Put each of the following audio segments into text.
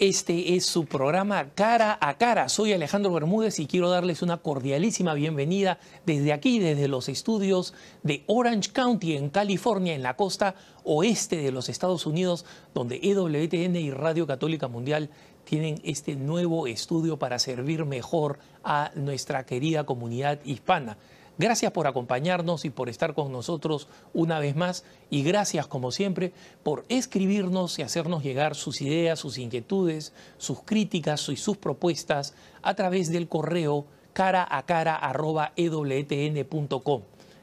Este es su programa Cara a Cara. Soy Alejandro Bermúdez y quiero darles una cordialísima bienvenida desde aquí, desde los estudios de Orange County en California, en la costa oeste de los Estados Unidos, donde EWTN y Radio Católica Mundial tienen este nuevo estudio para servir mejor a nuestra querida comunidad hispana. Gracias por acompañarnos y por estar con nosotros una vez más y gracias como siempre por escribirnos y hacernos llegar sus ideas, sus inquietudes, sus críticas y sus propuestas a través del correo cara a cara e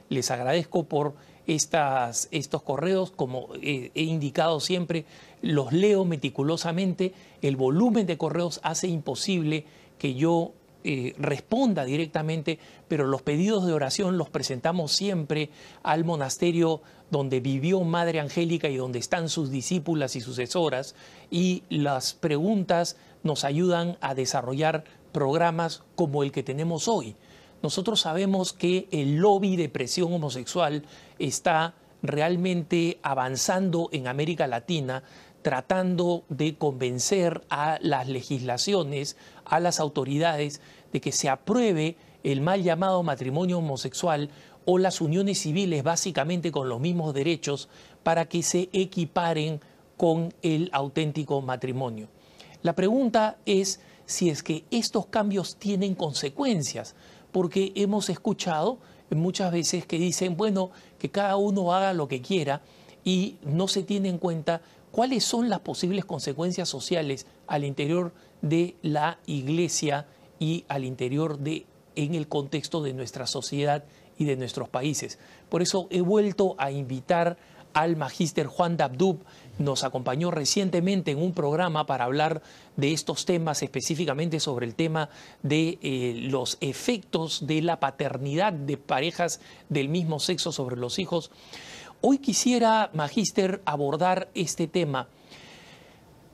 Les agradezco por estas, estos correos, como he indicado siempre, los leo meticulosamente, el volumen de correos hace imposible que yo eh, responda directamente, pero los pedidos de oración los presentamos siempre al monasterio donde vivió Madre Angélica y donde están sus discípulas y sucesoras, y las preguntas nos ayudan a desarrollar programas como el que tenemos hoy. Nosotros sabemos que el lobby de presión homosexual está realmente avanzando en América Latina, tratando de convencer a las legislaciones, a las autoridades de que se apruebe el mal llamado matrimonio homosexual o las uniones civiles básicamente con los mismos derechos para que se equiparen con el auténtico matrimonio. La pregunta es si es que estos cambios tienen consecuencias, porque hemos escuchado muchas veces que dicen, bueno, que cada uno haga lo que quiera y no se tiene en cuenta cuáles son las posibles consecuencias sociales al interior de la iglesia y al interior de en el contexto de nuestra sociedad y de nuestros países. Por eso he vuelto a invitar al magíster Juan Dabdub. Nos acompañó recientemente en un programa para hablar de estos temas, específicamente sobre el tema de eh, los efectos de la paternidad de parejas del mismo sexo sobre los hijos. Hoy quisiera, magíster, abordar este tema.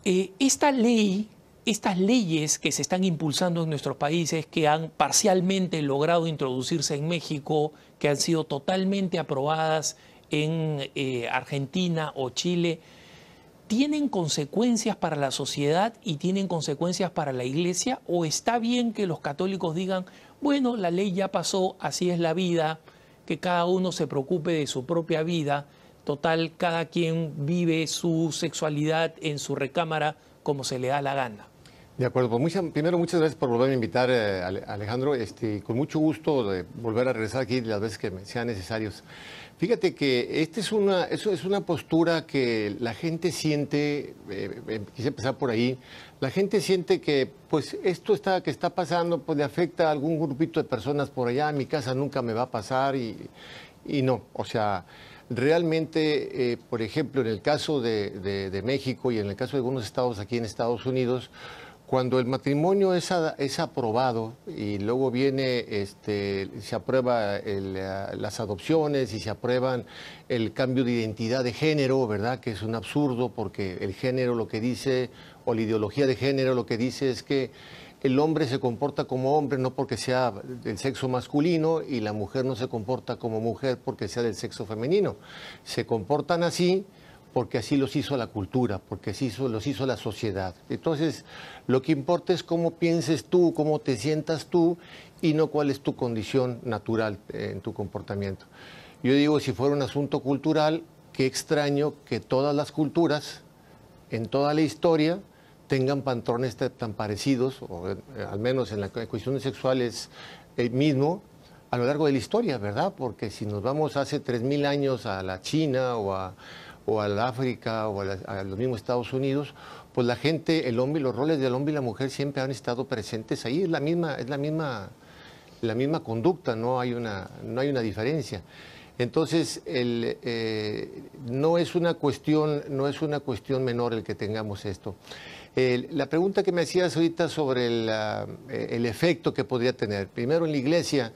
Eh, esta ley estas leyes que se están impulsando en nuestros países, que han parcialmente logrado introducirse en México, que han sido totalmente aprobadas en eh, Argentina o Chile, ¿tienen consecuencias para la sociedad y tienen consecuencias para la iglesia? ¿O está bien que los católicos digan, bueno, la ley ya pasó, así es la vida, que cada uno se preocupe de su propia vida, total, cada quien vive su sexualidad en su recámara como se le da la gana? De acuerdo, pues primero muchas gracias por volverme a invitar, eh, Alejandro. Este, con mucho gusto de volver a regresar aquí las veces que sean necesarios. Fíjate que esta es una, eso es una postura que la gente siente, eh, eh, quise empezar por ahí, la gente siente que pues esto está, que está pasando pues, le afecta a algún grupito de personas por allá, a mi casa nunca me va a pasar y, y no, o sea, realmente, por ejemplo, en el caso de México y en el caso de algunos estados aquí en Estados Unidos, cuando el matrimonio es, es aprobado y luego viene, este, se aprueba eh, las adopciones y se aprueban el cambio de identidad de género, ¿verdad? Que es un absurdo porque el género lo que dice, o la ideología de género lo que dice es que el hombre se comporta como hombre no porque sea del sexo masculino y la mujer no se comporta como mujer porque sea del sexo femenino. Se comportan así porque así los hizo la cultura, porque así los hizo la sociedad. Entonces, lo que importa es cómo pienses tú, cómo te sientas tú y no cuál es tu condición natural eh, en tu comportamiento. Yo digo, si fuera un asunto cultural, qué extraño que todas las culturas, en toda la historia, tengan patrones tan parecidos, o eh, al menos en las cuestiones sexuales el mismo, a lo largo de la historia, ¿verdad? Porque si nos vamos hace 3.000 años a la China o a o al África o a, los mismos Estados Unidos, pues la gente, el hombre, los roles del hombre y la mujer siempre han estado presentes ahí. Es la misma, es la misma, la misma conducta, no hay una, no hay una diferencia. Entonces, eh, no, es una cuestión, no es una cuestión menor el que tengamos esto. la pregunta que me hacías ahorita sobre eh, el efecto que podría tener. Primero, en la iglesia,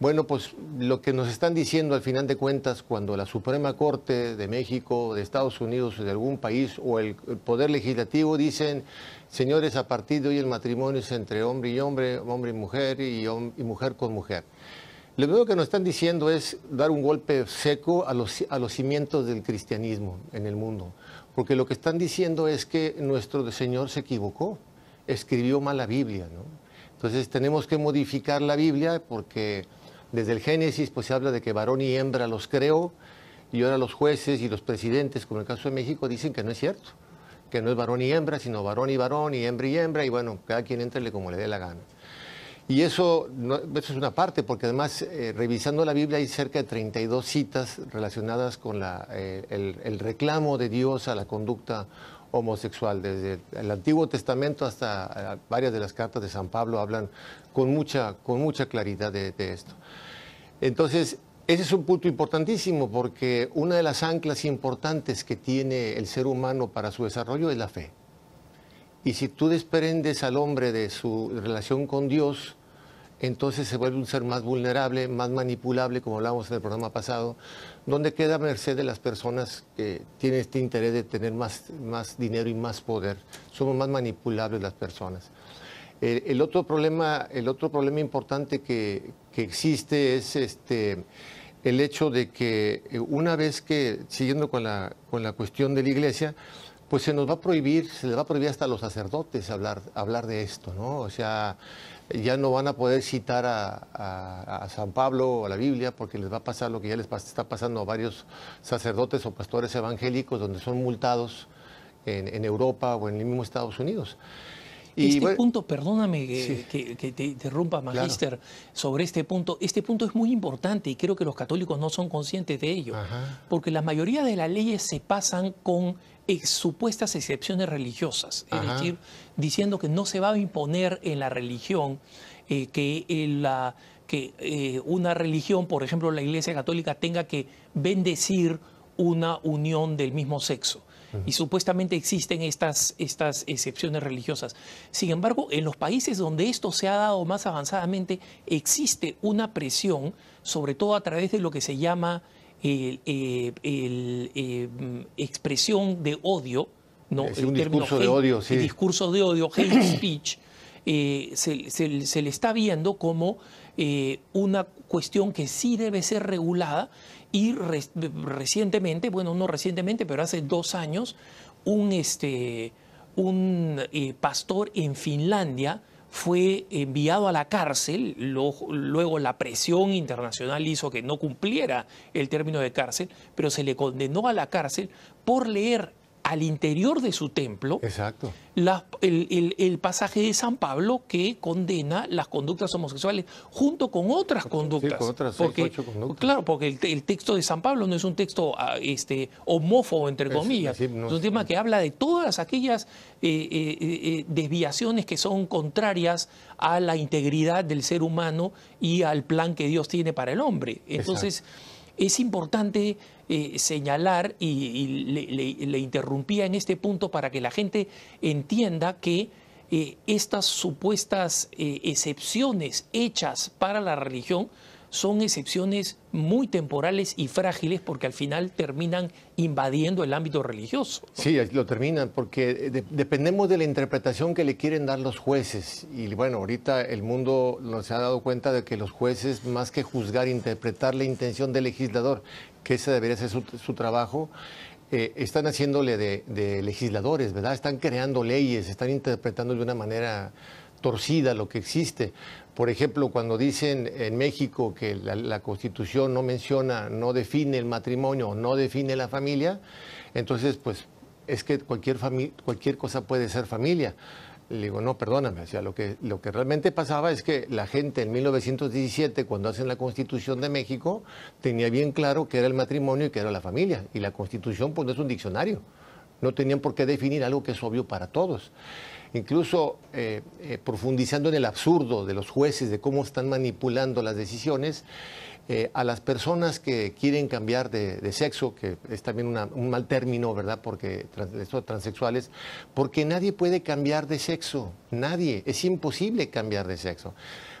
bueno, pues lo que nos están diciendo al final de cuentas, cuando la Suprema Corte de México, de Estados Unidos, de algún país o el, Poder Legislativo dicen, señores, a partir de hoy el matrimonio es entre hombre y hombre, hombre y mujer y, y mujer con mujer. Lo primero que nos están diciendo es dar un golpe seco a los, a los cimientos del cristianismo en el mundo, porque lo que están diciendo es que nuestro Señor se equivocó, escribió mal la Biblia, ¿no? Entonces tenemos que modificar la Biblia porque desde el Génesis pues se habla de que varón y hembra los creó y ahora los jueces y los presidentes, como en el caso de México, dicen que no es cierto, que no es varón y hembra, sino varón y varón y hembra y hembra y bueno, cada quien entrele como le dé la gana. Y eso, es una parte, porque además eh, revisando la Biblia hay cerca de 32 citas relacionadas con eh, el, el reclamo de Dios a la conducta homosexual. Desde el Antiguo Testamento hasta eh, varias de las cartas de San Pablo hablan con mucha, con mucha claridad de, de esto. Entonces, ese es un punto importantísimo porque una de las anclas importantes que tiene el ser humano para su desarrollo es la fe. Y si tú desprendes al hombre de su relación con Dios, entonces se vuelve un ser más vulnerable, más manipulable, como hablábamos en el programa pasado, donde queda a merced de las personas que tienen este interés de tener más, más dinero y más poder. Somos más manipulables las personas. El, otro, problema, el otro problema importante que, existe es este, el hecho de que eh, una vez que, siguiendo con la, con la cuestión de la iglesia, pues se nos va a prohibir, se les va a prohibir hasta a los sacerdotes hablar, hablar de esto, ¿no? O sea, ya no van a poder citar a, San Pablo o a la Biblia porque les va a pasar lo que ya les está pasando a varios sacerdotes o pastores evangélicos donde son multados en, en Europa o en el mismo Estados Unidos este punto, perdóname que, te interrumpa, Magister, sobre este punto. Este punto es muy importante y creo que los católicos no son conscientes de ello, porque la mayoría de las leyes se pasan con supuestas excepciones religiosas, es decir, diciendo que no se va a imponer en la religión eh, que eh, eh, una religión, por ejemplo la Iglesia Católica, tenga que bendecir una unión del mismo sexo y supuestamente existen estas, estas excepciones religiosas. Sin embargo, en los países donde esto se ha dado más avanzadamente, existe una presión, sobre todo a través de lo que se llama eh, eh, expresión de odio, ¿no? Es discurso de odio, sí. El discurso de odio, hate speech, eh, se, se, le está viendo como eh, una cuestión que sí debe ser regulada y recientemente, bueno, no recientemente, pero hace dos años, un, este, eh, pastor en Finlandia fue enviado a la cárcel, luego la presión internacional hizo que no cumpliera el término de cárcel, pero se le condenó a la cárcel por leer al interior de su templo Exacto. el, pasaje de San Pablo que condena las conductas homosexuales junto con otras conductas. con otras porque, ocho conductas. Claro, porque el, texto de San Pablo no es un texto ah, este, homófobo, entre comillas. Es, un tema que habla de todas aquellas eh, eh, eh, desviaciones que son contrarias a la integridad del ser humano y al plan que Dios tiene para el hombre. Entonces... Es importante eh, señalar, y, le, interrumpía en este punto para que la gente entienda que eh, estas supuestas eh, excepciones hechas para la religión son excepciones muy temporales y frágiles porque al final terminan invadiendo el ámbito religioso. Sí, lo terminan porque eh, dependemos de la interpretación que le quieren dar los jueces. Y bueno, ahorita el mundo se ha dado cuenta de que los jueces, más que juzgar, interpretar la intención del legislador, que ese debería ser su, trabajo, eh, están haciéndole de legisladores, ¿verdad? Están creando leyes, están interpretando de una manera torcida lo que existe. Por ejemplo, cuando dicen en México que la, Constitución no menciona, no define el matrimonio, no define la familia, entonces pues es que cualquier, cosa puede ser familia. Le digo, no, perdóname, o lo que, lo que realmente pasaba es que la gente en 1917, cuando hacen la Constitución de México, tenía bien claro que era el matrimonio y que era la familia. Y la Constitución pues no es un diccionario. No tenían por qué definir algo que es obvio para todos incluso eh, eh, profundizando en el absurdo de los jueces, de cómo están manipulando las decisiones, eh, a las personas que quieren cambiar de, sexo, que es también un mal término, ¿verdad? Porque trans, transexuales, porque nadie puede cambiar de sexo, nadie, es imposible cambiar de sexo.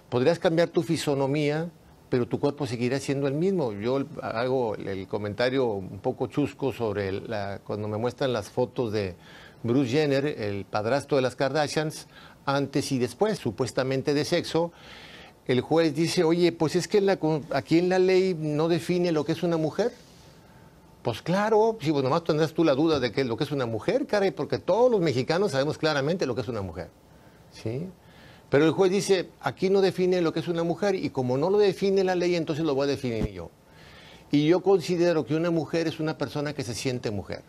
Podrías cambiar tu fisonomía, pero tu cuerpo seguirá siendo el mismo. Yo hago el comentario un poco chusco sobre cuando me muestran las fotos de Bruce Jenner, el padrastro de las Kardashians, antes y después, supuestamente de sexo, el juez dice, oye, pues es que aquí en la ley no define lo que es una mujer. Pues claro, si vos pues nomás tendrás tú la duda de es lo que es una mujer, caray, porque todos los mexicanos sabemos claramente lo que es una mujer. ¿sí? Pero el juez dice, aquí no define lo que es una mujer y como no lo define la ley, entonces lo voy a definir yo. Y yo considero que una mujer es una persona que se siente mujer.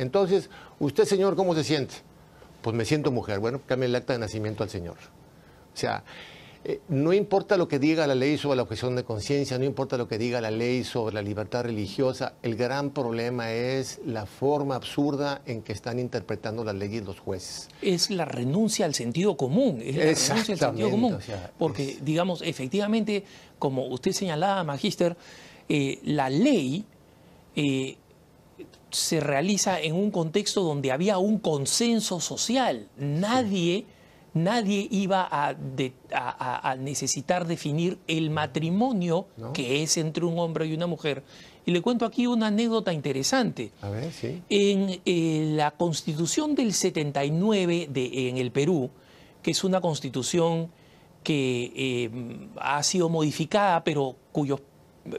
Entonces, usted, señor, ¿cómo se siente? Pues me siento mujer. Bueno, cambia el acta de nacimiento al señor. O sea, eh, no importa lo que diga la ley sobre la objeción de conciencia, no importa lo que diga la ley sobre la libertad religiosa, el gran problema es la forma absurda en que están interpretando las leyes los jueces. Es la renuncia al sentido común, es la renuncia al sentido común. porque, digamos, efectivamente, como usted señalaba, Magister, eh, la ley eh, se realiza en un contexto donde había un consenso social. Nadie, nadie iba a, necesitar definir el matrimonio que es entre un hombre y una mujer. Y le cuento aquí una anécdota interesante. En eh, la constitución del 79 de, en el Perú, que es una constitución que eh, ha sido modificada, pero cuyos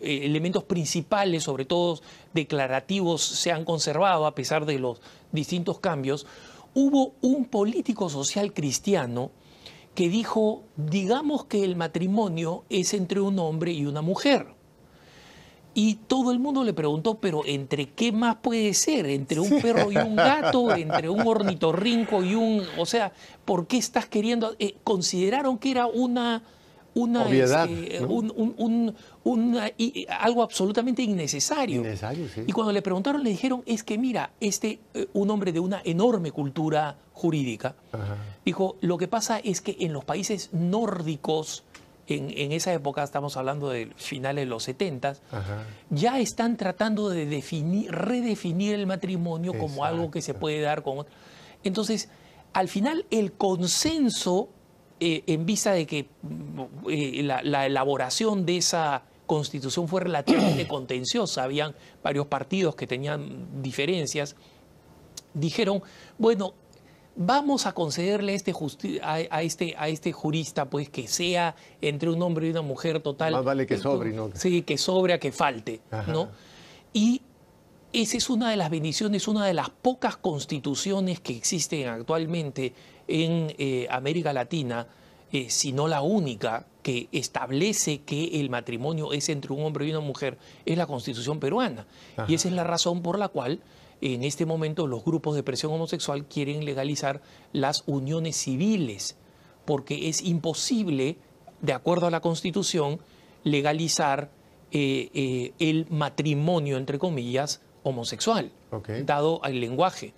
eh, elementos principales, sobre todo declarativos, se han conservado a pesar de los distintos cambios, hubo un político social cristiano que dijo, digamos que el matrimonio es entre un hombre y una mujer. Y todo el mundo le preguntó, pero ¿entre qué más puede ser? ¿Entre un perro y un gato? ¿Entre un ornitorrinco y un...? O sea, ¿por qué estás queriendo...? Eh, consideraron que era una una, Obviedad, este, un, algo absolutamente innecesario. Y cuando le preguntaron le dijeron, es que mira, este, eh, un hombre de una enorme cultura jurídica, dijo, lo que pasa es que en los países nórdicos, en, en esa época, estamos hablando de finales de los 70, ya están tratando de definir, redefinir el matrimonio como algo que se puede dar con... Entonces, al final, el consenso eh, en vista de que mm, eh, la, elaboración de esa constitución fue relativamente contenciosa, habían varios partidos que tenían diferencias, dijeron, bueno, vamos a concederle a este, este, a este jurista, pues que sea entre un hombre y una mujer total. Más vale que sobre, ¿no? Sí, que sobre a que falte, ¿no? Y esa es una de las bendiciones, una de las pocas constituciones que existen actualmente en eh, América Latina, eh, si no la única, que establece que el matrimonio es entre un hombre y una mujer, es la constitución peruana. Y esa es la razón por la cual en este momento los grupos de presión homosexual quieren legalizar las uniones civiles, porque es imposible, de acuerdo a la constitución, legalizar eh, el matrimonio, entre comillas, homosexual, dado al lenguaje.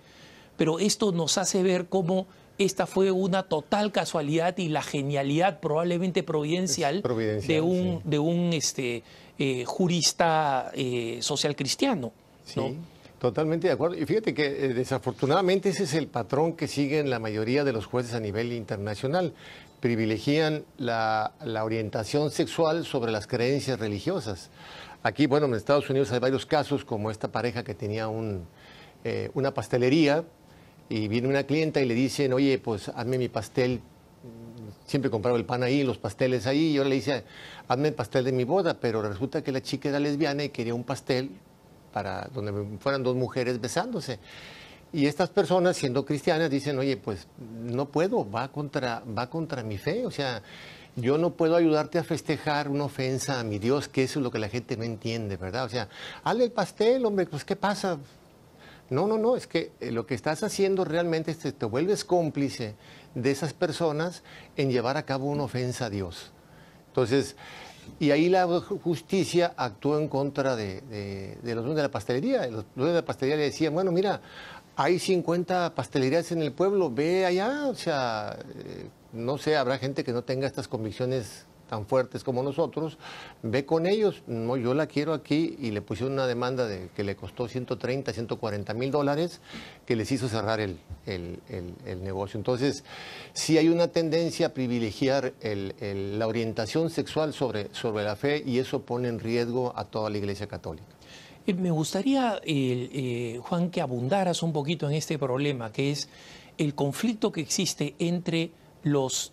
Pero esto nos hace ver cómo esta fue una total casualidad y la genialidad probablemente providencial, de un, de un este, eh, jurista eh, social cristiano. Sí, totalmente de acuerdo. Y fíjate que eh, desafortunadamente ese es el patrón que siguen la mayoría de los jueces a nivel internacional. Privilegian la, la orientación sexual sobre las creencias religiosas. Aquí, bueno, en Estados Unidos hay varios casos, como esta pareja que tenía eh, una pastelería y viene una clienta y le dicen, oye, pues hazme mi pastel. Siempre compraba el pan ahí, los pasteles ahí. Y yo le dice, hazme el pastel de mi boda, pero resulta que la chica era lesbiana y quería un pastel para donde fueran dos mujeres besándose. Y estas personas, siendo cristianas, dicen, oye, pues no puedo, va contra, va contra mi fe. O sea, yo no puedo ayudarte a festejar una ofensa a mi Dios, que eso es lo que la gente no entiende, ¿verdad? O sea, hazle el pastel, hombre, pues ¿qué pasa? No, no, no, es que eh, lo que estás haciendo realmente es que te vuelves cómplice de esas personas en llevar a cabo una ofensa a Dios. Entonces, y ahí la justicia actuó en contra de, los dueños de la pastelería. Los dueños de la pastelería le decían, bueno, mira, hay 50 pastelerías en el pueblo, ve allá, o sea, eh, no sé, habrá gente que no tenga estas convicciones tan fuertes como nosotros, ve con ellos, no, yo la quiero aquí y le pusieron una demanda de, que le costó 130, 140 mil dólares que les hizo cerrar el, negocio. Entonces, sí hay una tendencia a privilegiar la orientación sexual sobre, sobre la fe y eso pone en riesgo a toda la Iglesia Católica. Eh, me gustaría, eh, eh, Juan, que abundaras un poquito en este problema, que es el conflicto que existe entre los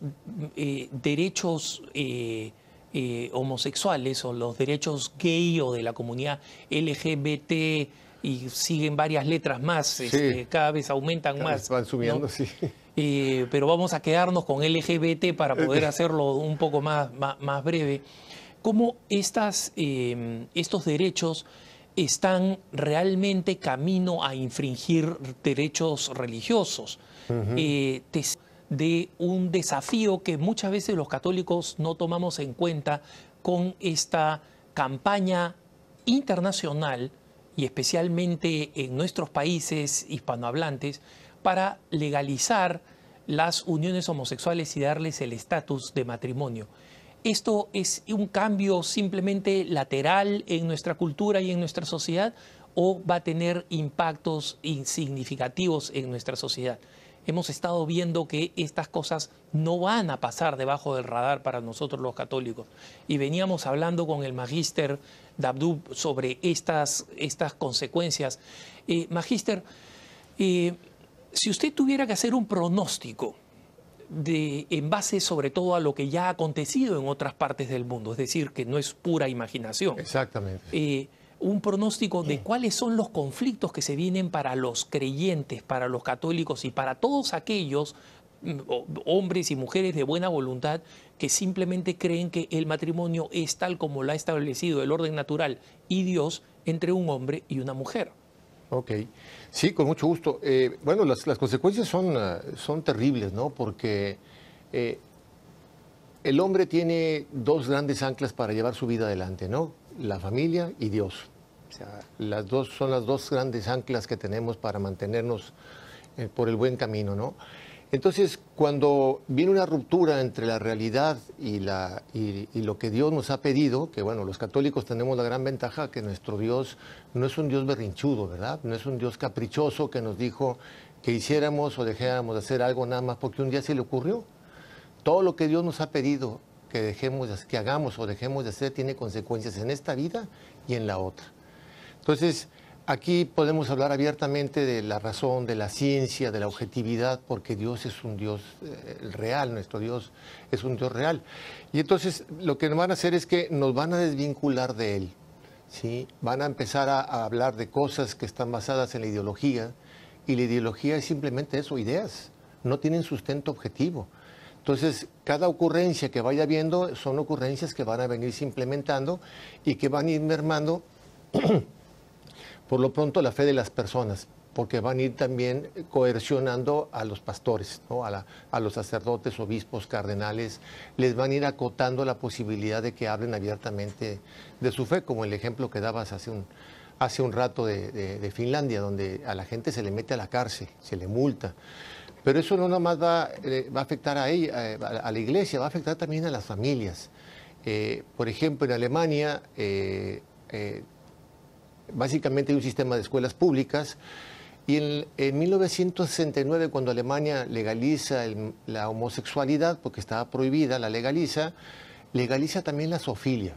eh, derechos eh, eh, homosexuales o los derechos gay o de la comunidad LGBT y siguen varias letras más, este, cada vez aumentan más. van subiendo, sí. pero vamos a quedarnos con LGBT para poder hacerlo un poco más, más, breve. ¿Cómo estas, estos derechos están realmente camino a infringir derechos religiosos? de un desafío que muchas veces los católicos no tomamos en cuenta con esta campaña internacional y especialmente en nuestros países hispanohablantes para legalizar las uniones homosexuales y darles el estatus de matrimonio. ¿Esto es un cambio simplemente lateral en nuestra cultura y en nuestra sociedad o va a tener impactos significativos en nuestra sociedad? hemos estado viendo que estas cosas no van a pasar debajo del radar para nosotros los católicos. Y veníamos hablando con el magíster Dabdub sobre estas, estas consecuencias. Magister, eh, magíster, eh, si usted tuviera que hacer un pronóstico de, en base sobre todo a lo que ya ha acontecido en otras partes del mundo, es decir, que no es pura imaginación. Exactamente. Eh, un pronóstico de mm. cuáles son los conflictos que se vienen para los creyentes, para los católicos y para todos aquellos mm, hombres y mujeres de buena voluntad que simplemente creen que el matrimonio es tal como lo ha establecido el orden natural y Dios entre un hombre y una mujer. Ok, sí, con mucho gusto. Eh, bueno, las, consecuencias son, ah, son terribles, ¿no? Porque eh, el hombre tiene dos grandes anclas para llevar su vida adelante, ¿no? la familia y Dios. las dos son las dos grandes anclas que tenemos para mantenernos eh, por el buen camino, ¿no? Entonces, cuando viene una ruptura entre la realidad y, la, y, y, lo que Dios nos ha pedido, que bueno, los católicos tenemos la gran ventaja que nuestro Dios no es un Dios berrinchudo, ¿verdad? No es un Dios caprichoso que nos dijo que hiciéramos o dejáramos de hacer algo nada más porque un día se le ocurrió. Todo lo que Dios nos ha pedido que, dejemos, que hagamos o dejemos de hacer tiene consecuencias en esta vida y en la otra. Entonces, aquí podemos hablar abiertamente de la razón, de la ciencia, de la objetividad, porque Dios es un Dios eh, real, nuestro Dios es un Dios real. Y entonces lo que nos van a hacer es que nos van a desvincular de Él. ¿sí? Van a empezar a hablar de cosas que están basadas en la ideología, y la ideología es simplemente eso, ideas, no tienen sustento objetivo. Entonces, cada ocurrencia que vaya viendo son ocurrencias que van a venirse implementando y que van a ir mermando, por lo pronto, la fe de las personas, porque van a ir también coercionando a los pastores, a, los sacerdotes, obispos, cardenales, les van a ir acotando la posibilidad de que hablen abiertamente de su fe, como el ejemplo que dabas hace un, rato de Finlandia, donde a la gente se le mete a la cárcel, se le multa. Pero eso no nomás va, eh, a afectar a, eh, a la iglesia, va a afectar también a las familias. Eh, por ejemplo, en Alemania, básicamente hay un sistema de escuelas públicas y en, 1969, cuando Alemania legaliza la homosexualidad, porque estaba prohibida, la legaliza, legaliza también la zoofilia,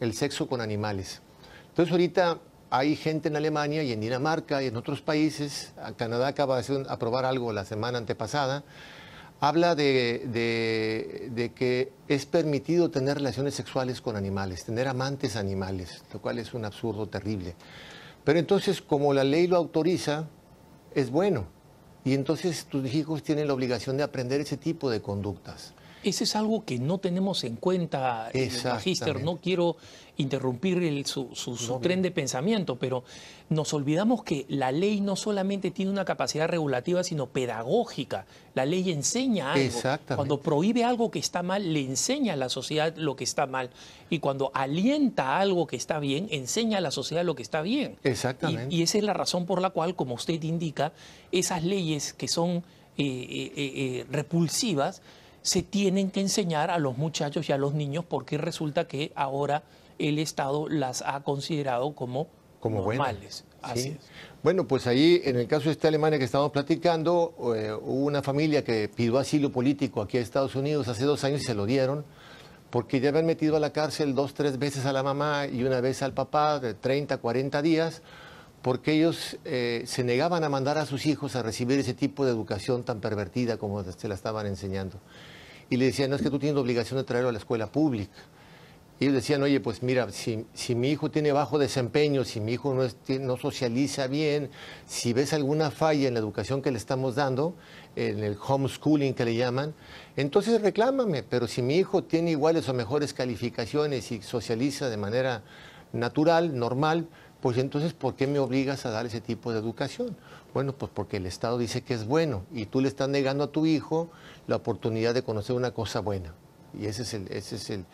el sexo con animales. Entonces ahorita hay gente en Alemania y en Dinamarca y en otros países, Canadá acaba de aprobar algo la semana antepasada, habla de, que es permitido tener relaciones sexuales con animales, tener amantes animales, lo cual es un absurdo terrible. Pero entonces, como la ley lo autoriza, es bueno. Y entonces tus hijos tienen la obligación de aprender ese tipo de conductas. Ese es algo que no tenemos en cuenta, Magister. No quiero interrumpir su, tren de pensamiento, pero nos olvidamos que la ley no solamente tiene una capacidad regulativa, sino pedagógica. La ley enseña algo. Cuando prohíbe algo que está mal, le enseña a la sociedad lo que está mal. Y cuando alienta algo que está bien, enseña a la sociedad lo que está bien. Exactamente. Y, esa es la razón por la cual, como usted indica, esas leyes que son eh, eh, eh, repulsivas, se tienen que enseñar a los muchachos y a los niños porque resulta que ahora el Estado las ha considerado como, como normales. Bueno, pues ahí en el caso de esta Alemania que estábamos platicando, eh, hubo una familia que pidió asilo político aquí a Estados Unidos hace dos años y se lo dieron porque ya habían metido a la cárcel dos, tres veces a la mamá y una vez al papá de 30, 40 días porque ellos eh, se negaban a mandar a sus hijos a recibir ese tipo de educación tan pervertida como se la estaban enseñando y le decían, no es que tú tienes obligación de traerlo a la escuela pública. Y ellos decían, oye, pues mira, si, mi hijo tiene bajo desempeño, si mi hijo no, no socializa bien, si ves alguna falla en la educación que le estamos dando, en el homeschooling que le llaman, entonces reclámame, pero si mi hijo tiene iguales o mejores calificaciones y socializa de manera natural, normal, pues entonces, ¿por qué me obligas a dar ese tipo de educación? Bueno, pues porque el Estado dice que es bueno y tú le estás negando a tu hijo la oportunidad de conocer una cosa buena. Y ese es el, ese es el,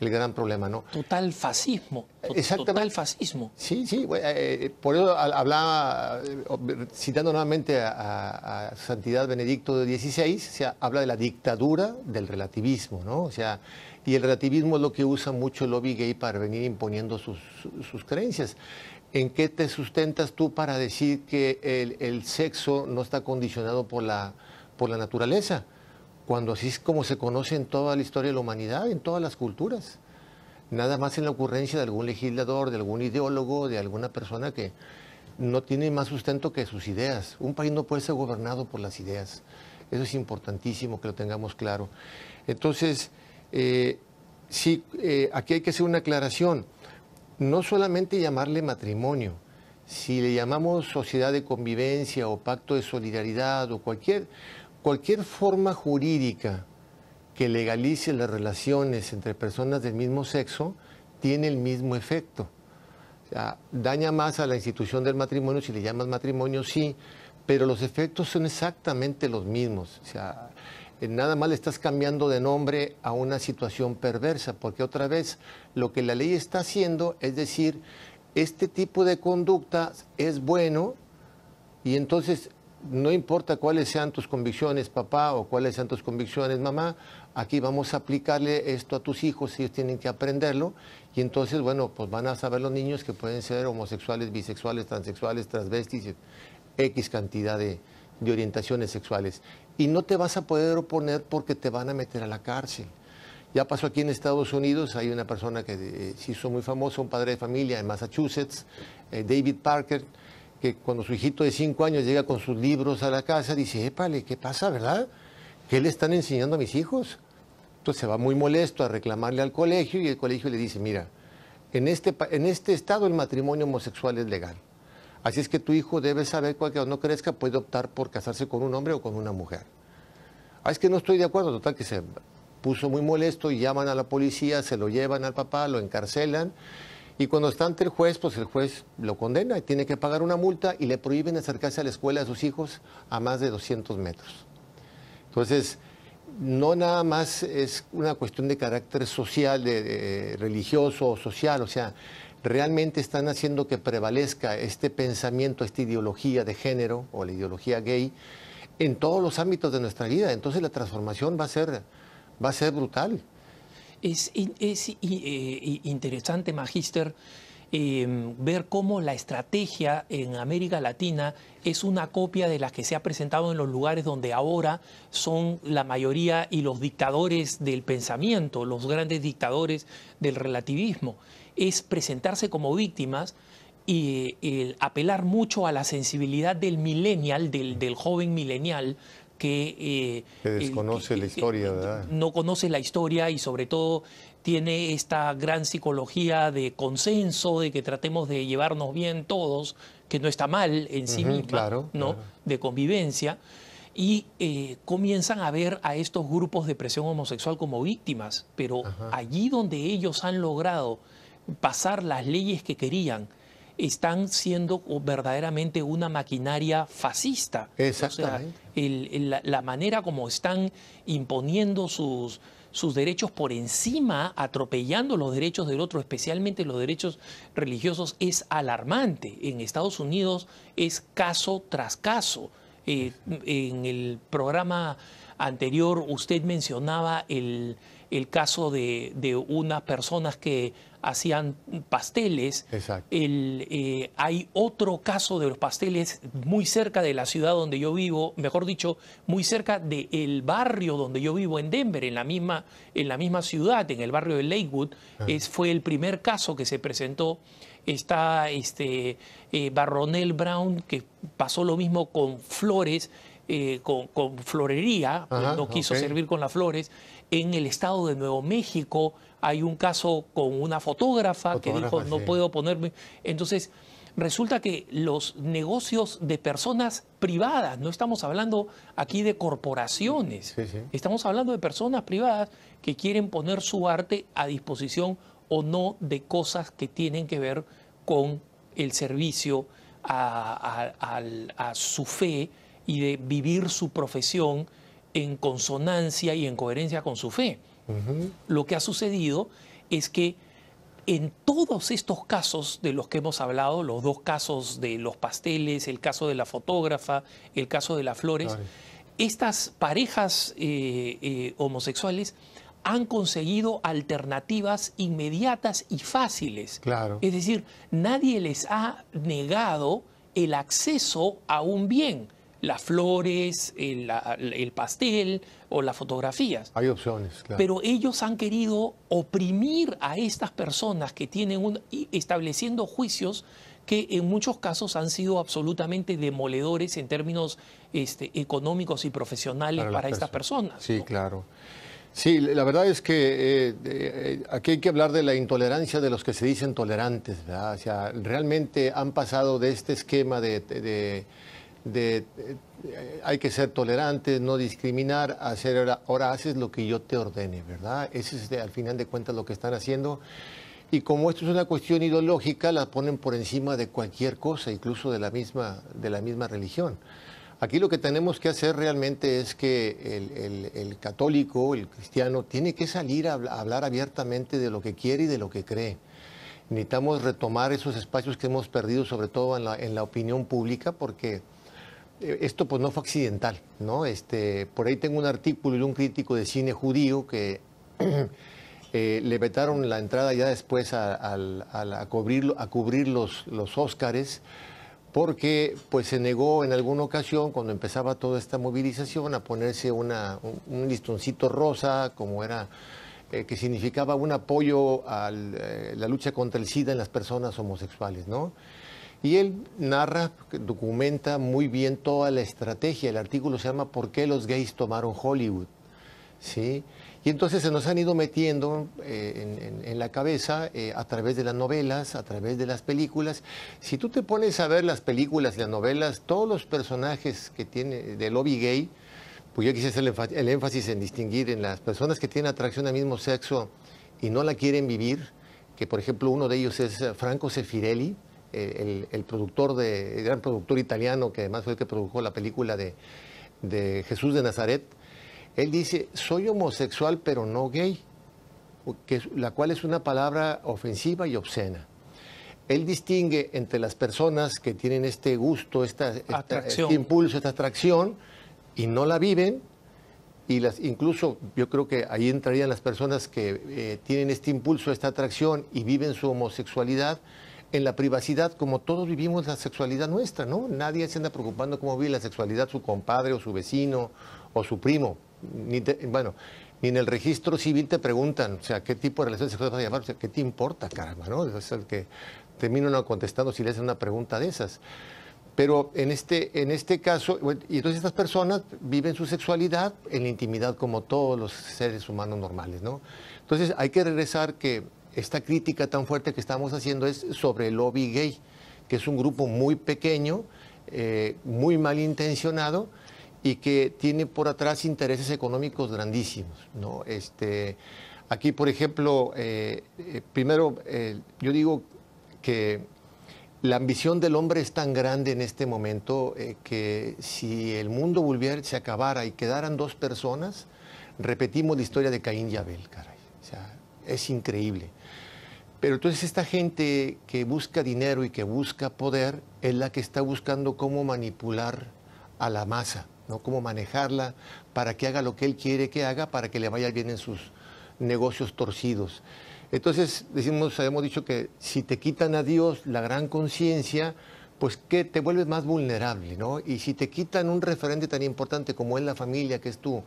gran problema, ¿no? Total fascismo. Exactamente. Total fascismo. Sí, sí. Eh, eh, por eso hablaba, eh, citando nuevamente a, Santidad Benedicto de XVI, habla de la dictadura del relativismo, ¿no? O sea, y el relativismo es lo que usa mucho el lobby gay para venir imponiendo sus creencias. ¿En qué te sustentas tú para decir que el, sexo no está condicionado por la, por la naturaleza? Cuando así es como se conoce en toda la historia de la humanidad, en todas las culturas. Nada más en la ocurrencia de algún legislador, de algún ideólogo, de alguna persona que no tiene más sustento que sus ideas. Un país no puede ser gobernado por las ideas. Eso es importantísimo que lo tengamos claro. Entonces, eh, sí, eh, aquí hay que hacer una aclaración no solamente llamarle matrimonio, si le llamamos sociedad de convivencia o pacto de solidaridad o cualquier, cualquier forma jurídica que legalice las relaciones entre personas del mismo sexo, tiene el mismo efecto. daña más a la institución del matrimonio, si le llamas matrimonio, sí, pero los efectos son exactamente los mismos nada más le estás cambiando de nombre a una situación perversa, porque otra vez lo que la ley está haciendo es decir, este tipo de conducta es bueno y entonces no importa cuáles sean tus convicciones, papá, o cuáles sean tus convicciones, mamá, aquí vamos a aplicarle esto a tus hijos, ellos tienen que aprenderlo, y entonces, bueno, pues van a saber los niños que pueden ser homosexuales, bisexuales, transexuales, transvestis, X cantidad de orientaciones sexuales y no te vas a poder oponer porque te van a meter a la cárcel. Ya pasó aquí en Estados Unidos, hay una persona que eh, se hizo muy famoso un padre de familia en Massachusetts, eh, David Parker, que cuando su hijito de cinco años llega con sus libros a la casa, dice, épale, ¿qué pasa, verdad? ¿Qué le están enseñando a mis hijos? Entonces se va muy molesto a reclamarle al colegio y el colegio le dice, mira, en este, en este estado el matrimonio homosexual es legal. Así es que tu hijo debe saber cualquiera no crezca puede optar por casarse con un hombre o con una mujer. Ah, es que no estoy de acuerdo, total que se puso muy molesto y llaman a la policía, se lo llevan al papá, lo encarcelan y cuando está ante el juez, pues el juez lo condena y tiene que pagar una multa y le prohíben acercarse a la escuela a sus hijos a más de 200 metros. Entonces, no nada más es una cuestión de carácter social, religioso o social, o sea, realmente están haciendo que prevalezca este pensamiento, esta ideología de género o la ideología gay en todos los ámbitos de nuestra vida. Entonces la transformación va a ser, va a ser brutal. Es, es, eh, interesante, Magister, em, ver cómo la estrategia en América Latina es una copia de la que se ha presentado en los lugares donde ahora son la mayoría y los dictadores del pensamiento, los grandes dictadores del relativismo es presentarse como víctimas y apelar mucho a la sensibilidad del millennial, del, joven millennial, que, eh, que, desconoce la historia, ¿verdad? No conoce la historia y sobre todo tiene esta gran psicología de consenso, de que tratemos de llevarnos bien todos, que no está mal en sí misma, claro, ¿no? De convivencia. Y eh, comienzan a ver a estos grupos de presión homosexual como víctimas, pero allí donde ellos han logrado pasar las leyes que querían están siendo verdaderamente una maquinaria fascista. Exactamente. la, manera como están imponiendo sus, sus derechos por encima, atropellando los derechos del otro, especialmente los derechos religiosos, es alarmante. En Estados Unidos es caso tras caso. Eh, en el programa anterior usted mencionaba el, el caso de, de unas personas que hacían pasteles. El, eh, hay otro caso de los pasteles muy cerca de la ciudad donde yo vivo, mejor dicho, muy cerca del el barrio donde yo vivo en Denver, en la misma, en la misma ciudad, en el barrio de Lakewood. Ah. Es, fue el primer caso que se presentó. Está este, eh, Barronel Brown, que pasó lo mismo con flores, eh, con, florería, no quiso servir con las flores. En el estado de Nuevo México hay un caso con una fotógrafa, que dijo, no puedo ponerme. Entonces, resulta que los negocios de personas privadas, no estamos hablando aquí de corporaciones, estamos hablando de personas privadas que quieren poner su arte a disposición o no de cosas que tienen que ver con el servicio a su fe y de vivir su profesión en consonancia y en coherencia con su fe. Lo que ha sucedido es que en todos estos casos de los que hemos hablado, los dos casos de los pasteles, el caso de la fotógrafa, el caso de las flores, estas parejas eh, eh, homosexuales han conseguido alternativas inmediatas y fáciles. Es decir, nadie les ha negado el acceso a un bien las flores, el, pastel o las fotografías. Hay opciones, claro. Pero ellos han querido oprimir a estas personas que tienen un, estableciendo juicios que en muchos casos han sido absolutamente demoledores en términos este, económicos y profesionales para, estas personas. sí, claro. Sí, la verdad es que eh, eh, aquí hay que hablar de la intolerancia de los que se dicen tolerantes, ¿verdad? O sea, realmente han pasado de este esquema de de, eh, hay que ser tolerantes, no discriminar, hacer ahora, haces lo que yo te ordene, ¿verdad? Ese es al final de cuentas lo que están haciendo. Y como esto es una cuestión ideológica, la ponen por encima de cualquier cosa, incluso de la misma, de la misma religión. Aquí lo que tenemos que hacer realmente es que el, el, católico, el cristiano, tiene que salir a, hablar abiertamente de lo que quiere y de lo que cree necesitamos retomar esos espacios que hemos perdido, sobre todo en la, en la opinión pública, porque eh, esto pues no fue accidental, ¿no? Este, por ahí tengo un artículo de un crítico de cine judío que eh, le vetaron la entrada ya después a, a, cubrir, los, los Óscares porque pues se negó en alguna ocasión cuando empezaba toda esta movilización a ponerse un, listoncito rosa como era eh, que significaba un apoyo a la lucha contra el SIDA en las personas homosexuales, ¿no? Y él narra, documenta muy bien toda la estrategia. El artículo se llama ¿Por qué los gays tomaron Hollywood? Y entonces se nos han ido metiendo eh, en, la cabeza eh, a través de las novelas, a través de las películas. Si tú te pones a ver las películas, las novelas, todos los personajes que tiene del lobby gay, pues yo quise hacer el, el énfasis en distinguir en las personas que tienen atracción al mismo sexo y no la quieren vivir, que por ejemplo uno de ellos es eh, Franco Sefirelli, eh, el, productor, gran productor italiano, que además fue el que produjo la película de, Jesús de Nazaret, él dice, soy homosexual pero no gay, que, la cual es una palabra ofensiva y obscena. Él distingue entre las personas que tienen este gusto, esta, este impulso, esta atracción, y no la viven, y las, incluso yo creo que ahí entrarían las personas que eh, tienen este impulso, esta atracción, y viven su homosexualidad, en la privacidad, como todos vivimos la sexualidad nuestra, ¿no? Nadie se anda preocupando cómo vive la sexualidad su compadre o su vecino o su primo. Ni bueno, ni en el registro civil te preguntan, o sea, qué tipo de relación sexual vas a llamar? o sea, ¿qué te importa, caramba, ¿no? Es el que termino no contestando si le hacen una pregunta de esas. Pero en este, en este caso, y entonces estas personas viven su sexualidad en la intimidad como todos los seres humanos normales, ¿no? Entonces hay que regresar que esta crítica tan fuerte que estamos haciendo es sobre el lobby gay, que es un grupo muy pequeño, eh, muy malintencionado y que tiene por atrás intereses económicos grandísimos. ¿no? Este, aquí, por ejemplo, eh, eh, primero yo digo que la ambición del hombre es tan grande en este momento que si el mundo volviera, se acabara y quedaran dos personas, repetimos la historia de Caín y Abel, caray. es increíble. Pero entonces esta gente que busca dinero y que busca poder es la que está buscando cómo manipular a la masa, ¿no? cómo manejarla para que haga lo que él quiere que haga, para que le vaya bien en sus negocios torcidos. Entonces decimos, hemos dicho que si te quitan a Dios la gran conciencia, pues que te vuelves más vulnerable, ¿no? Y si te quitan un referente tan importante como es la familia, que es tu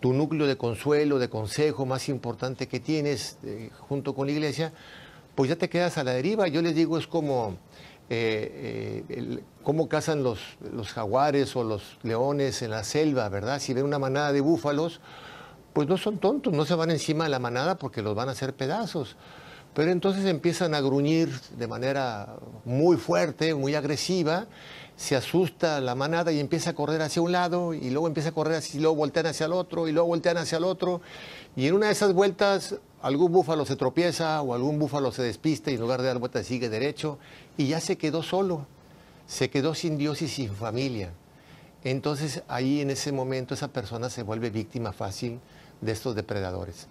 tu núcleo de consuelo, de consejo más importante que tienes eh, junto con la iglesia, pues ya te quedas a la deriva. Yo les digo, es como eh, eh, cómo cazan los, los, jaguares o los leones en la selva, ¿verdad? Si ven una manada de búfalos, pues no son tontos, no se van encima de la manada porque los van a hacer pedazos. Pero entonces empiezan a gruñir de manera muy fuerte, muy agresiva, se asusta la manada y empieza a correr hacia un lado y luego empieza a correr así, y luego voltean hacia el otro y luego voltean hacia el otro. Y en una de esas vueltas algún búfalo se tropieza o algún búfalo se despista y en lugar de dar vueltas sigue derecho y ya se quedó solo, se quedó sin Dios y sin familia. Entonces ahí en ese momento esa persona se vuelve víctima fácil de estos depredadores.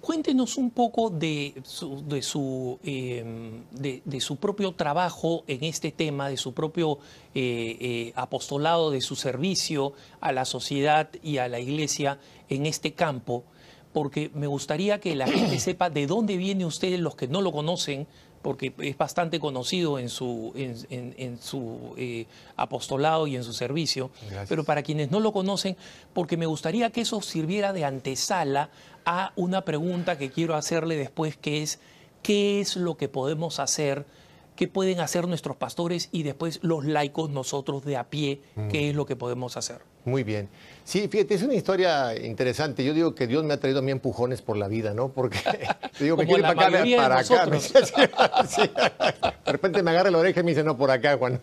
Cuéntenos un poco de su, de, su, em, de, su, propio trabajo en este tema, de su propio eh, eh, apostolado, de su servicio a la sociedad y a la iglesia en este campo, porque me gustaría que la gente sepa de dónde viene usted, los que no lo conocen, porque es bastante conocido en su, en, su eh, apostolado y en su servicio, pero para quienes no lo conocen, porque me gustaría que eso sirviera de antesala a una pregunta que quiero hacerle después, que es, ¿qué es lo que podemos hacer? qué pueden hacer nuestros pastores y después los laicos nosotros de a pie, qué mm. es lo que podemos hacer. Muy bien. Sí, fíjate, es una historia interesante. Yo digo que Dios me ha traído a mí empujones por la vida, ¿no? Porque digo, me quiere para acá, para acá. de repente me agarra la oreja y me dice, no, por acá, Juan.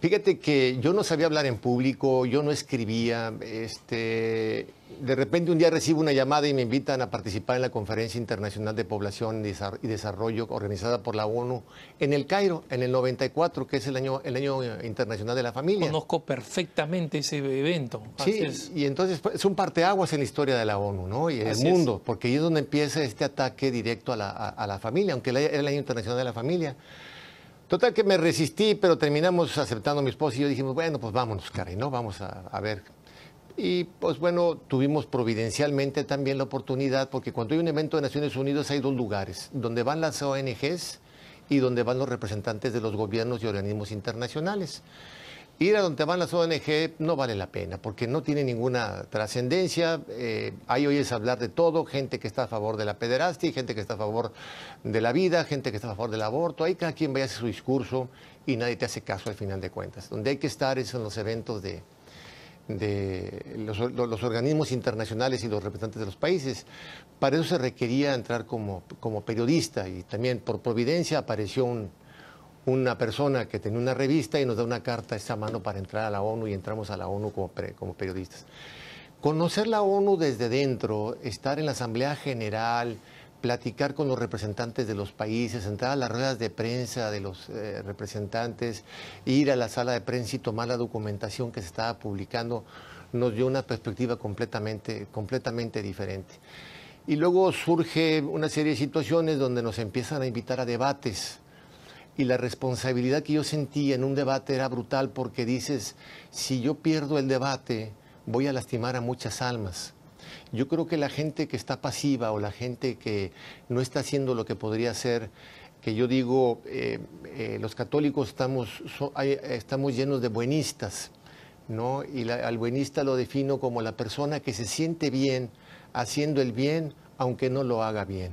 Fíjate que yo no sabía hablar en público, yo no escribía. Este, de repente un día recibo una llamada y me invitan a participar en la Conferencia Internacional de Población y Desarrollo organizada por la ONU en el Cairo, en el 94, que es el año, el año internacional de la familia. Conozco perfectamente ese evento. Sí, y entonces pues, es un parteaguas en la historia de la ONU ¿no? y el mundo, porque ahí es donde empieza este ataque directo a la, la familia, aunque era el año internacional de la familia. Total que me resistí, pero terminamos aceptando a mi esposa y yo dijimos, bueno, pues vámonos, y ¿no? Vamos a, a ver. Y pues bueno, tuvimos providencialmente también la oportunidad, porque cuando hay un evento de Naciones Unidas hay dos lugares, donde van las ONGs y donde van los representantes de los gobiernos y organismos internacionales. Ir a donde van las ONG no vale la pena porque no tiene ninguna trascendencia. Hay eh, ahí oyes hablar de todo, gente que está a favor de la pederastia, gente que está a favor de la vida, gente que está a favor del aborto. Ahí cada quien vaya a su discurso y nadie te hace caso al final de cuentas. Donde hay que estar es en los eventos de, los, organismos internacionales y los representantes de los países. Para eso se requería entrar como periodista y también por providencia apareció un una persona que tenía una revista y nos da una carta esa mano para entrar a la ONU y entramos a la ONU como, periodistas. Conocer la ONU desde dentro, estar en la Asamblea General, platicar con los representantes de los países, entrar a las ruedas de prensa de los eh, representantes, ir a la sala de prensa y tomar la documentación que se estaba publicando, nos dio una perspectiva completamente, completamente diferente. Y luego surge una serie de situaciones donde nos empiezan a invitar a debates y la responsabilidad que yo sentí en un debate era brutal porque dices, si yo pierdo el debate, voy a lastimar a muchas almas. Yo creo que la gente que está pasiva o la gente que no está haciendo lo que podría hacer, que yo digo, eh, eh, los católicos estamos, llenos de buenistas, ¿no? Y al buenista lo defino como la persona que se siente bien haciendo el bien aunque no lo haga bien.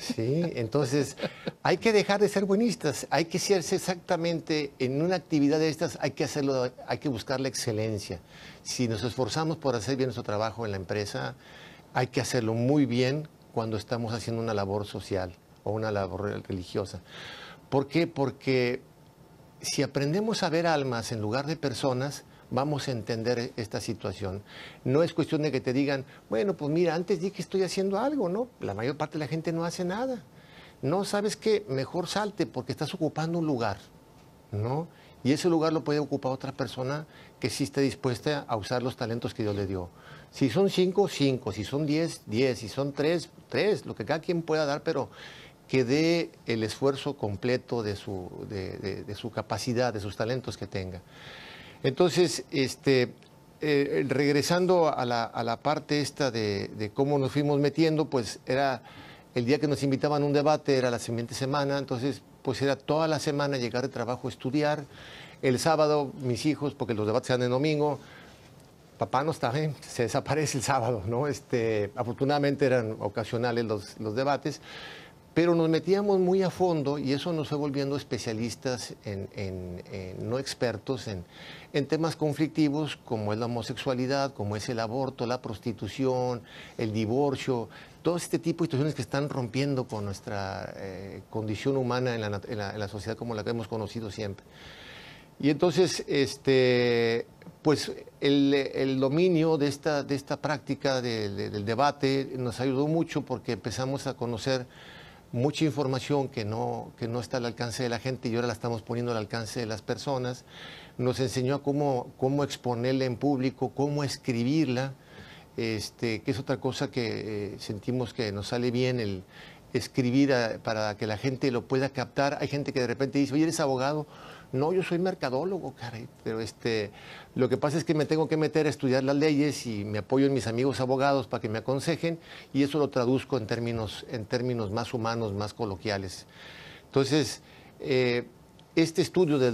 Sí, entonces hay que dejar de ser buenistas, hay que ser exactamente en una actividad de estas, hay que hacerlo, hay que buscar la excelencia. Si nos esforzamos por hacer bien nuestro trabajo en la empresa, hay que hacerlo muy bien cuando estamos haciendo una labor social o una labor religiosa. ¿Por qué? Porque si aprendemos a ver almas en lugar de personas, vamos a entender e-, esta situación. No es cuestión de que te digan, bueno, pues mira, antes di que estoy haciendo algo, ¿no? La mayor parte de la gente no hace nada. No sabes qué, mejor salte porque estás ocupando un lugar, ¿no? Y ese lugar lo puede ocupar otra persona que sí esté dispuesta a usar los talentos que Dios le dio. Si son cinco, cinco. Si son diez, diez. Si son tres, tres. Lo que cada quien pueda dar, pero que dé el esfuerzo completo de su, de su capacidad, de sus talentos que tenga. Entonces, este, eh, regresando a la, parte esta de, cómo nos fuimos metiendo, pues era el día que nos invitaban a un debate, era la siguiente semana, entonces pues era toda la semana llegar de trabajo, estudiar. El sábado mis hijos, porque los debates eran el domingo, papá no está, se desaparece el sábado, ¿no? Este, afortunadamente eran ocasionales los, debates, pero nos metíamos muy a fondo y eso nos fue volviendo especialistas, en no expertos en, en temas conflictivos como es la homosexualidad, como es el aborto, la prostitución, el divorcio, todo este tipo de situaciones que están rompiendo con nuestra eh, condición humana en la, sociedad como la que hemos conocido siempre. Y entonces, este, pues el, dominio de esta, de esta práctica del debate nos ayudó mucho porque empezamos a conocer mucha información que no, que no está al alcance de la gente y ahora la estamos poniendo al alcance de las personas nos enseñó a cómo, cómo exponerla en público, cómo escribirla, este, que es otra cosa que eh, sentimos que nos sale bien el escribir para que la gente lo pueda captar. Hay gente que de repente dice, oye, eres abogado. No, yo soy mercadólogo, caray, pero este, lo que pasa es que me tengo que meter a estudiar las leyes y me apoyo en mis amigos abogados para que me aconsejen y eso lo traduzco en términos, en términos más humanos, más coloquiales. Entonces, eh, este estudio de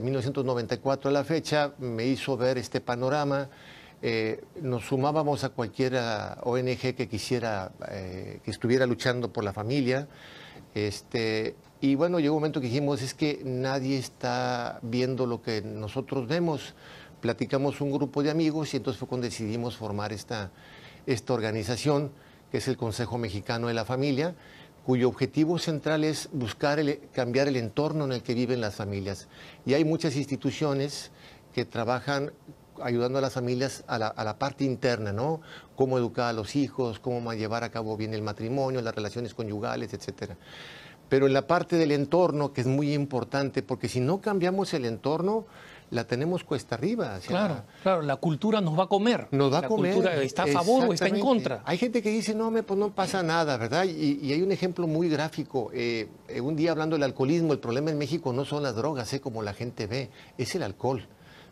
1994 a la fecha me hizo ver este panorama. Eh, nos sumábamos a cualquier ONG que quisiera, eh, que estuviera luchando por la familia. Este, y bueno, llegó un momento que dijimos, es que nadie está viendo lo que nosotros vemos. Platicamos un grupo de amigos y entonces fue cuando decidimos formar esta, esta organización, que es el Consejo Mexicano de la Familia, cuyo objetivo central es buscar cambiar el entorno en el que viven las familias. Y hay muchas instituciones que trabajan ayudando a las familias a la, a la, parte interna, ¿no? Cómo educar a los hijos, cómo llevar a cabo bien el matrimonio, las relaciones conyugales, etc. Pero en la parte del entorno, que es muy importante, porque si no cambiamos el entorno, la tenemos cuesta arriba. claro, claro, la cultura nos va a comer. Nos va a comer. Cultura ¿Está a favor o está en contra? Hay gente que dice, no, pues no pasa nada, ¿verdad? Y, hay un ejemplo muy gráfico. Eh, un día hablando del alcoholismo, el problema en México no son las drogas, eh, como la gente ve, es el alcohol.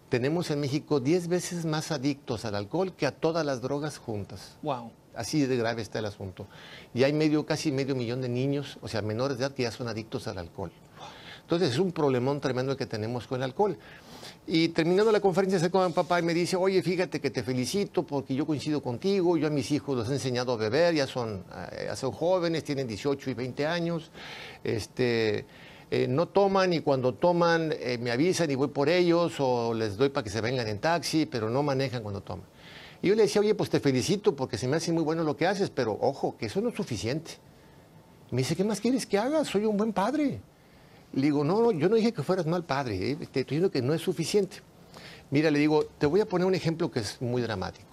Tenemos en México 10 veces más adictos al alcohol que a todas las drogas juntas. ¡Wow! Así de grave está el asunto. Y hay medio, casi medio millón de niños, o sea, menores de edad, que ya son adictos al alcohol. Entonces es un problemón tremendo que tenemos con el alcohol. Y terminando la conferencia se con papá y me dice, oye, fíjate que te felicito porque yo coincido contigo, yo a mis hijos los he enseñado a beber, ya son, eh, ya jóvenes, tienen 18 y 20 años, este, eh, no toman y cuando toman eh, me avisan y voy por ellos o les doy para que se vengan en taxi, pero no manejan cuando toman. Y yo le decía, oye, pues te felicito porque se me hace muy bueno lo que haces, pero ojo, que eso no es suficiente. Me dice, ¿qué más quieres que haga? Soy un buen padre. Le digo, no, no, yo no dije que fueras mal padre, eh, te estoy diciendo que no es suficiente. Mira, le digo, te voy a poner un ejemplo que es muy dramático.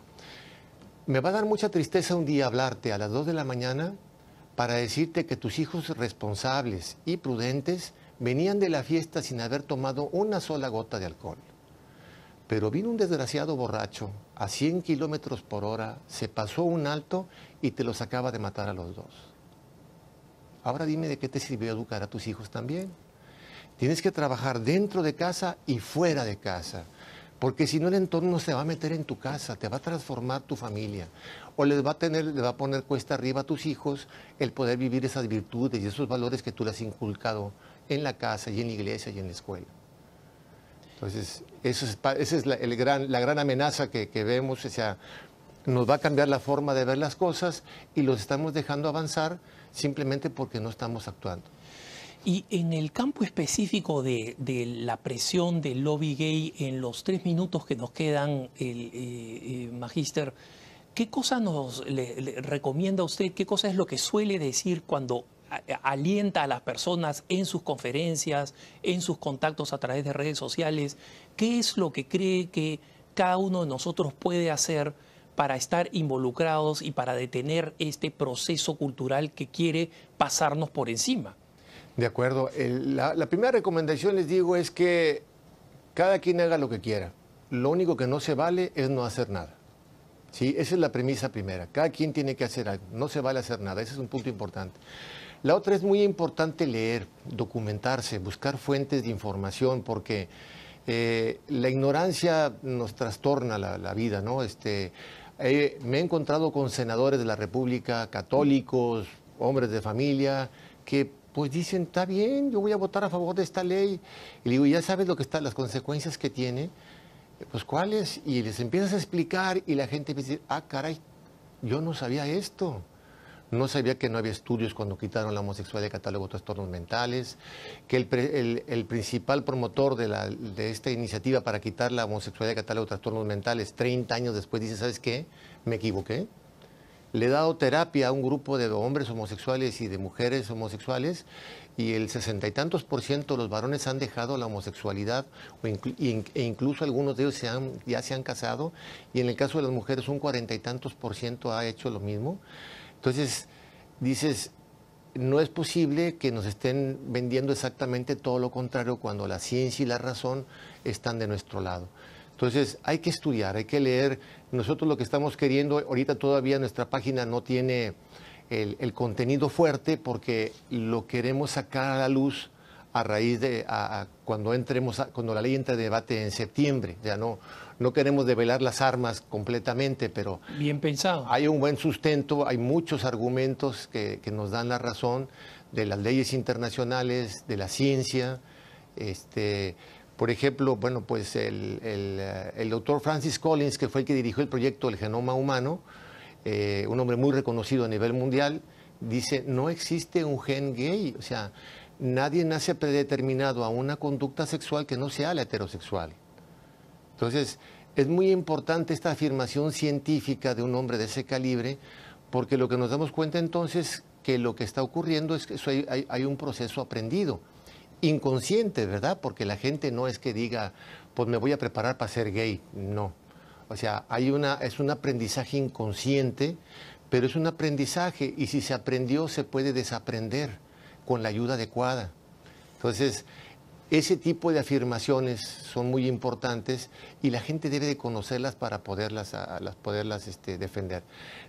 Me va a dar mucha tristeza un día hablarte a las 2 de la mañana para decirte que tus hijos responsables y prudentes venían de la fiesta sin haber tomado una sola gota de alcohol. Pero vino un desgraciado borracho a 100 kilómetros por hora, se pasó un alto y te los acaba de matar a los dos. Ahora dime de qué te sirvió educar a tus hijos también. Tienes que trabajar dentro de casa y fuera de casa. Porque si no el entorno se va a meter en tu casa, te va a transformar tu familia. O le va a, poner cuesta arriba a tus hijos el poder vivir esas virtudes y esos valores que tú le has inculcado en la casa y en la iglesia y en la escuela. Entonces, esa es, la, gran, amenaza que, que vemos. O sea, nos va a cambiar la forma de ver las cosas y los estamos dejando avanzar simplemente porque no estamos actuando. Y en el campo específico de, la presión del lobby gay, en los tres minutos que nos quedan, el, eh, eh, Magister, ¿qué cosa nos recomienda usted? ¿Qué cosa es lo que suele decir cuando alienta a las personas en sus conferencias, en sus contactos a través de redes sociales? ¿Qué es lo que cree que cada uno de nosotros puede hacer? para estar involucrados y para detener este proceso cultural que quiere pasarnos por encima. De acuerdo. la, primera recomendación les digo es que cada quien haga lo que quiera. Lo único que no se vale es no hacer nada. Sí, esa es la premisa primera. Cada quien tiene que hacer algo. No se vale hacer nada. Ese es un punto importante. La otra es muy importante leer, documentarse, buscar fuentes de información, porque eh, la ignorancia nos trastorna la, vida, ¿no? Este, eh, me he encontrado con senadores de la República, católicos, hombres de familia, que pues dicen, está bien, yo voy a votar a favor de esta ley. Y digo, ya sabes lo que está, las consecuencias que tiene, eh, pues cuáles. Y les empiezas a explicar y la gente empieza a decir, ah, caray, yo no sabía esto. No sabía que no había estudios cuando quitaron la homosexualidad de catálogo de trastornos mentales, que el, principal promotor de, de, esta iniciativa para quitar la homosexualidad de catálogo de trastornos mentales, 30 años después, dice, ¿sabes qué? Me equivoqué le he dado terapia a un grupo de hombres homosexuales y de mujeres homosexuales y el sesenta y tantos por ciento de los varones han dejado la homosexualidad e incluso algunos de ellos ya se han casado y en el caso de las mujeres un cuarenta y tantos por ciento ha hecho lo mismo. Entonces, dices, no es posible que nos estén vendiendo exactamente todo lo contrario cuando la ciencia y la razón están de nuestro lado. Entonces hay que estudiar, hay que leer. Nosotros lo que estamos queriendo, ahorita todavía nuestra página no tiene el, contenido fuerte porque lo queremos sacar a la luz a raíz de cuando entremos a, cuando la ley entre debate en septiembre ya no no queremos develar las armas completamente pero bien pensado hay un buen sustento hay muchos argumentos que, que nos dan la razón de las leyes internacionales de la ciencia este por ejemplo, bueno, pues el, eh, el, doctor Francis Collins, que fue el que dirigió el proyecto El Genoma Humano, eh, un hombre muy reconocido a nivel mundial, dice, no existe un gen gay, o sea, nadie nace predeterminado a una conducta sexual que no sea la heterosexual. Entonces, es muy importante esta afirmación científica de un hombre de ese calibre, porque lo que nos damos cuenta entonces que lo que está ocurriendo es que hay un proceso aprendido inconsciente, ¿verdad? Porque la gente no es que diga, pues me voy a preparar para ser gay, no. O sea, hay una, es un aprendizaje inconsciente, pero es un aprendizaje y si se aprendió se puede desaprender con la ayuda adecuada. Entonces, ese tipo de afirmaciones son muy importantes y la gente debe de conocerlas para poderlas, este, defender.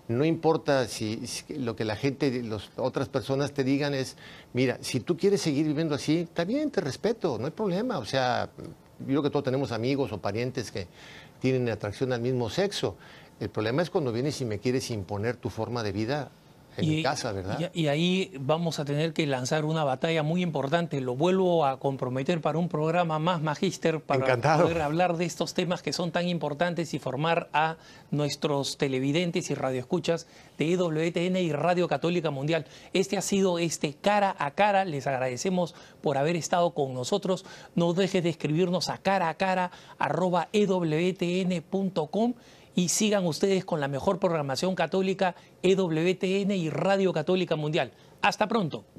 No importa si, lo que la gente, las otras personas te digan es, mira, si tú quieres seguir viviendo así, también te respeto, no hay problema. O sea, yo creo que todos tenemos amigos o parientes que tienen atracción al mismo sexo. El problema es cuando vienes y me quieres imponer tu forma de vida en y, casa, ¿verdad? Y, ahí vamos a tener que lanzar una batalla muy importante. Lo vuelvo a comprometer para un programa más, magíster, para poder hablar de estos temas que son tan importantes y formar a nuestros televidentes y radioescuchas de EWTN y Radio Católica Mundial. Este ha sido este cara a cara. Les agradecemos por haber estado con nosotros. No dejes de escribirnos a cara a cara arroba ewtn.com y sigan ustedes con la mejor programación católica EWTN y Radio Católica Mundial. Hasta pronto.